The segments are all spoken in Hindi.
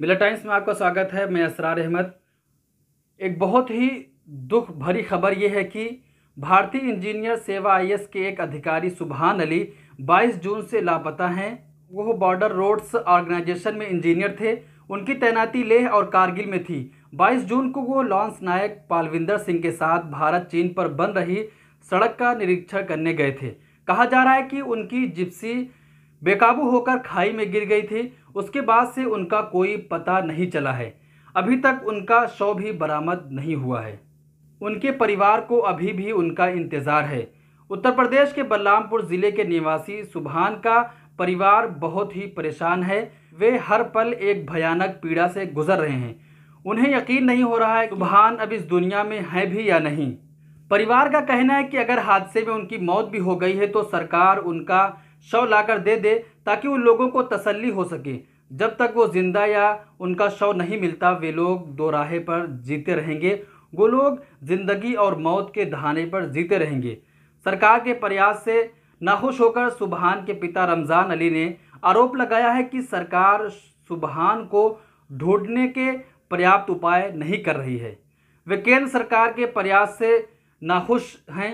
मिला टाइम्स में आपका स्वागत है मैं असरार अहमद एक बहुत ही दुख भरी खबर यह है कि भारतीय इंजीनियर सेवा आई के एक अधिकारी सुबहान अली 22 जून से लापता हैं वह बॉर्डर रोड्स ऑर्गेनाइजेशन में इंजीनियर थे उनकी तैनाती लेह और कारगिल में थी 22 जून को वो लॉन्स नायक पालविंदर सिंह के साथ भारत चीन पर बन रही सड़क का निरीक्षण करने गए थे कहा जा रहा है कि उनकी जिप्सी बेकाबू होकर खाई में गिर गई थी उसके बाद से उनका कोई पता नहीं चला है अभी तक उनका शव भी बरामद नहीं हुआ है उनके परिवार को अभी भी उनका इंतज़ार है उत्तर प्रदेश के बलरामपुर ज़िले के निवासी सुबहान का परिवार बहुत ही परेशान है वे हर पल एक भयानक पीड़ा से गुजर रहे हैं उन्हें यकीन नहीं हो रहा है सुबहान अब इस दुनिया में है भी या नहीं परिवार का कहना है कि अगर हादसे में उनकी मौत भी हो गई है तो सरकार उनका शव लाकर दे दे ताकि उन लोगों को तसल्ली हो सके जब तक वो जिंदा या उनका शव नहीं मिलता वे लोग दो राहे पर जीते रहेंगे वो लोग जिंदगी और मौत के दहाने पर जीते रहेंगे सरकार के प्रयास से नाखुश होकर सुबहान के पिता रमज़ान अली ने आरोप लगाया है कि सरकार सुबहान को ढूंढने के पर्याप्त उपाय नहीं कर रही है वे केंद्र सरकार के प्रयास से नाखुश हैं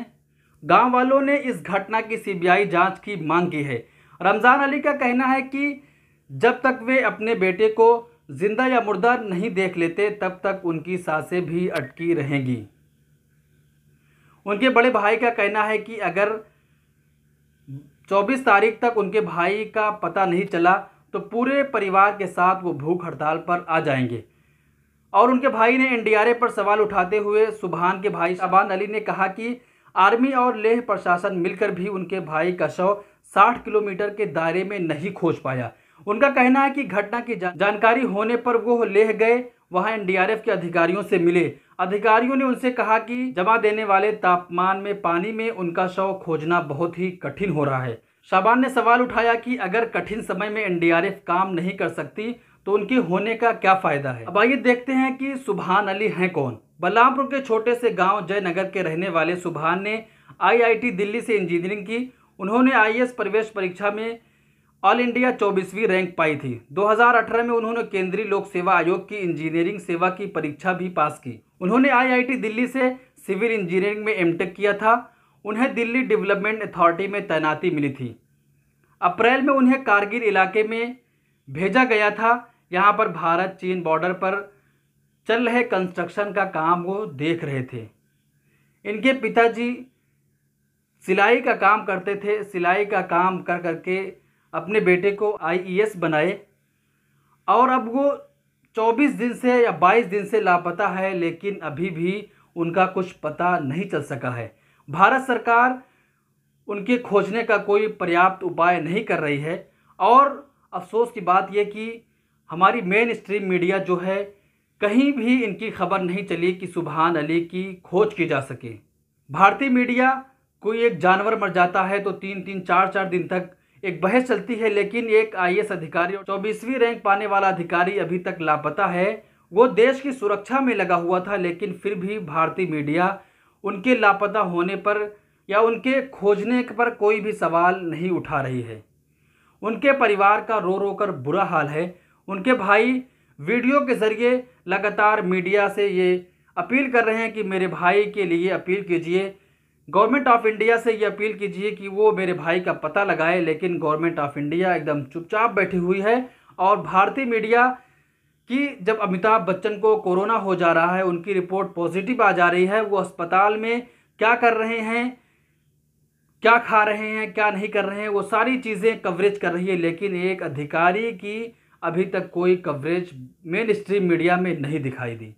गांव वालों ने इस घटना की सीबीआई जांच की मांग की है रमज़ान अली का कहना है कि जब तक वे अपने बेटे को जिंदा या मुर्दा नहीं देख लेते तब तक उनकी सांसें भी अटकी रहेंगी उनके बड़े भाई का कहना है कि अगर 24 तारीख तक उनके भाई का पता नहीं चला तो पूरे परिवार के साथ वो भूख हड़ताल पर आ जाएंगे और उनके भाई ने एनडीआरएफ पर सवाल उठाते हुए सुबहान के भाई शाबान अली ने कहा कि आर्मी और लेह प्रशासन मिलकर भी उनके भाई का शव 60 किलोमीटर के दायरे में नहीं खोज पाया उनका कहना है कि घटना की जानकारी होने पर वो लेह गए वहां एनडीआरएफ के अधिकारियों से मिले अधिकारियों ने उनसे कहा कि जमा देने वाले तापमान में पानी में उनका शव खोजना बहुत ही कठिन हो रहा है शाबान ने सवाल उठाया कि अगर कठिन समय में एनडीआरएफ काम नहीं कर सकती तो उनके होने का क्या फ़ायदा है अब आइए देखते हैं कि सुबहान अली हैं कौन बलरामपुर के छोटे से गांव जयनगर के रहने वाले सुबहान ने आईआईटी दिल्ली से इंजीनियरिंग की उन्होंने आईएएस प्रवेश परीक्षा में ऑल इंडिया चौबीसवीं रैंक पाई थी 2018 में उन्होंने केंद्रीय लोक सेवा आयोग की इंजीनियरिंग सेवा की परीक्षा भी पास की उन्होंने आई दिल्ली से सिविल इंजीनियरिंग में एम किया था उन्हें दिल्ली डेवलपमेंट अथॉरिटी में तैनाती मिली थी अप्रैल में उन्हें कारगिल इलाके में भेजा गया था यहाँ पर भारत चीन बॉर्डर पर चल रहे कंस्ट्रक्शन का काम वो देख रहे थे इनके पिताजी सिलाई का काम करते थे सिलाई का काम कर करके अपने बेटे को आईईएस e बनाए और अब वो 24 दिन से या 22 दिन से लापता है लेकिन अभी भी उनका कुछ पता नहीं चल सका है भारत सरकार उनके खोजने का कोई पर्याप्त उपाय नहीं कर रही है और अफसोस की बात यह कि हमारी मेन स्ट्रीम मीडिया जो है कहीं भी इनकी खबर नहीं चली कि सुबहान अली की खोज की जा सके भारतीय मीडिया कोई एक जानवर मर जाता है तो तीन तीन चार चार दिन तक एक बहस चलती है लेकिन एक एस अधिकारी और चौबीसवीं रैंक पाने वाला अधिकारी अभी तक लापता है वो देश की सुरक्षा में लगा हुआ था लेकिन फिर भी भारतीय मीडिया उनके लापता होने पर या उनके खोजने पर कोई भी सवाल नहीं उठा रही है उनके परिवार का रो रो कर बुरा हाल है उनके भाई वीडियो के ज़रिए लगातार मीडिया से ये अपील कर रहे हैं कि मेरे भाई के लिए अपील कीजिए गवर्नमेंट ऑफ इंडिया से ये अपील कीजिए कि वो मेरे भाई का पता लगाए लेकिन गवर्नमेंट ऑफ इंडिया एकदम चुपचाप बैठी हुई है और भारतीय मीडिया कि जब अमिताभ बच्चन को कोरोना हो जा रहा है उनकी रिपोर्ट पॉजिटिव आ जा रही है वो अस्पताल में क्या कर रहे हैं क्या खा रहे हैं क्या नहीं कर रहे हैं वो सारी चीज़ें कवरेज कर रही है लेकिन एक अधिकारी की अभी तक कोई कवरेज मेन स्ट्रीम मीडिया में नहीं दिखाई दी